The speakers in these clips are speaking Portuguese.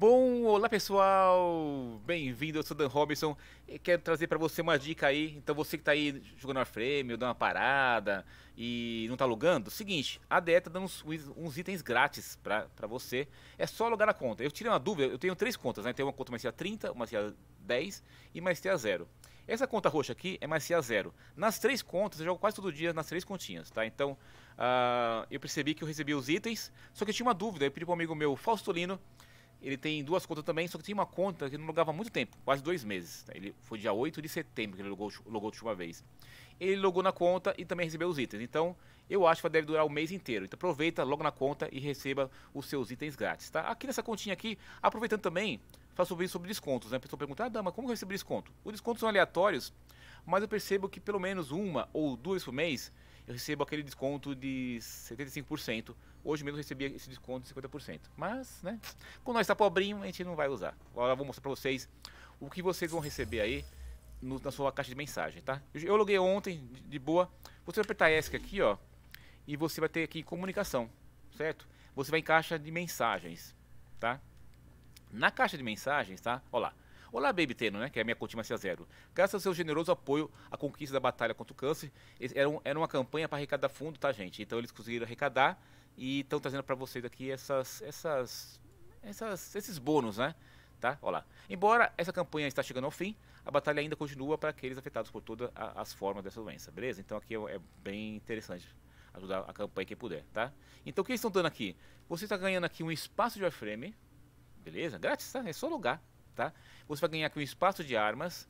Bom, olá pessoal, bem-vindo, eu sou Dan Robinson e quero trazer para você uma dica aí. Então você que está aí jogando Warframe, dando uma parada e não está alugando, seguinte, a DE tá dando uns, uns itens grátis para você, é só alugar a conta. Eu tirei uma dúvida, eu tenho três contas, né? Tem uma conta Macia 30, uma Macia 10 e Macia 0. Essa conta roxa aqui é Macia 0. Nas três contas, eu jogo quase todo dia nas três continhas, tá? Então uh, eu percebi que eu recebi os itens, só que eu tinha uma dúvida, eu pedi para um amigo meu, Faustolino, ele tem duas contas também, só que tinha uma conta que não logava há muito tempo, quase dois meses. Né? Ele foi dia 8 de setembro que ele logou, logou última vez. Ele logou na conta e também recebeu os itens. Então, eu acho que deve durar o mês inteiro. Então aproveita, logo na conta e receba os seus itens grátis, tá? Aqui nessa continha aqui, aproveitando também, faço sobre sobre descontos, né? A pessoa pergunta: "Ah, dama, como eu recebo desconto?" Os descontos são aleatórios, mas eu percebo que pelo menos uma ou duas por mês eu recebo aquele desconto de 75%. Hoje mesmo eu recebi esse desconto de 50%. Mas, né? Como nós está pobrinho, a gente não vai usar. Agora eu vou mostrar para vocês o que vocês vão receber aí no, na sua caixa de mensagem, tá? Eu, eu loguei ontem, de, de, boa. Você vai apertar ESC aqui, ó. E você vai ter aqui comunicação, certo? Você vai em caixa de mensagens, tá? Na caixa de mensagens, tá? Olha lá. Olá, Baby Teno, né? Que é a minha continência zero. Graças ao seu generoso apoio à conquista da batalha contra o câncer, era, um, era uma campanha para arrecadar fundo, tá, gente? Então eles conseguiram arrecadar e estão trazendo para vocês aqui essas, essas, essas, esses bônus, né? Tá? Olá. Embora essa campanha está chegando ao fim, a batalha ainda continua para aqueles afetados por todas as formas dessa doença, beleza? Então aqui é, é bem interessante ajudar a campanha quem puder, tá? Então o que eles estão dando aqui? Você está ganhando aqui um espaço de wireframe, beleza? Grátis, tá? É só lugar tá? Você vai ganhar aqui um espaço de armas,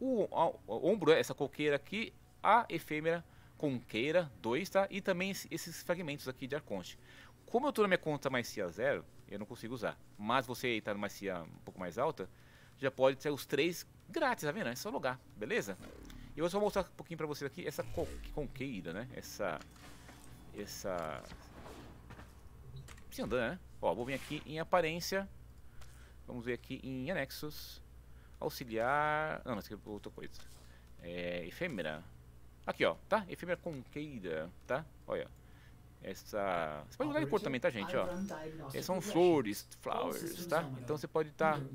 o, o, o ombro, essa coqueira aqui, a efêmera conqueira 2, tá? E também esses fragmentos aqui de arconte. Como eu estou na minha conta Macia 0, eu não consigo usar. Mas você está numa Macia um pouco mais alta, já pode ter os três grátis, tá vendo? É só logar, beleza? E eu vou só mostrar um pouquinho pra vocês aqui essa co conqueira, né? Essa... Essa... Precisa né? Ó, vou vir aqui em aparência Vamos ver aqui em anexos. Auxiliar... Não, isso aqui é outra coisa. É, efêmera. Aqui, ó, tá? Efêmera conqueira, tá? Olha essa. Você pode mudar de cor também, tá, gente? Ó. Essas é, são flores, flowers, tá? Então você pode estar tá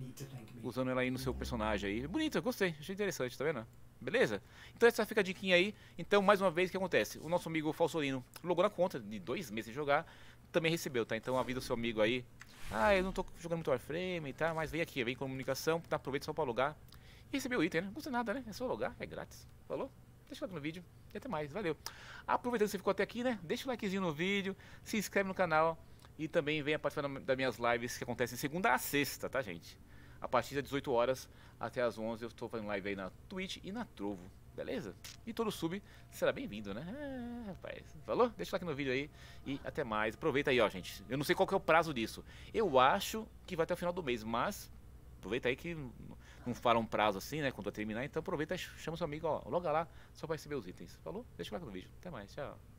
usando ela aí no seu personagem aí. Bonita, gostei, achei interessante, tá vendo? Beleza? Então essa fica a diquinha aí. Então, mais uma vez, o que acontece? O nosso amigo Falsolino logou na conta de dois meses de jogar, também recebeu, tá? Então avisa o seu amigo aí. Ah, eu não tô jogando muito Warframe, e tá? Mas vem aqui, vem comunicação, tá? Aproveita só pra alugar. E recebeu o item, né? Não custa nada, né? É só alugar, é grátis. Falou? deixa o like no vídeo e até mais. Valeu. Aproveitando que você ficou até aqui, né? Deixa o likezinho no vídeo, se inscreve no canal e também venha participar das minhas lives que acontecem segunda a sexta, tá, gente? A partir das 18 horas até as 11 eu estou fazendo live aí na Twitch e na Trovo, beleza? E todo sub será bem-vindo, né? É, rapaz, falou? Deixa o like no vídeo aí e até mais. Aproveita aí, ó, gente. Eu não sei qual é o prazo disso. Eu acho que vai até o final do mês, mas aproveita aí que não fala um prazo assim, né? Quando vai terminar, então aproveita, chama seu amigo, ó, logo lá, só vai receber os itens. Falou? Deixa o like no vídeo. Até mais, tchau.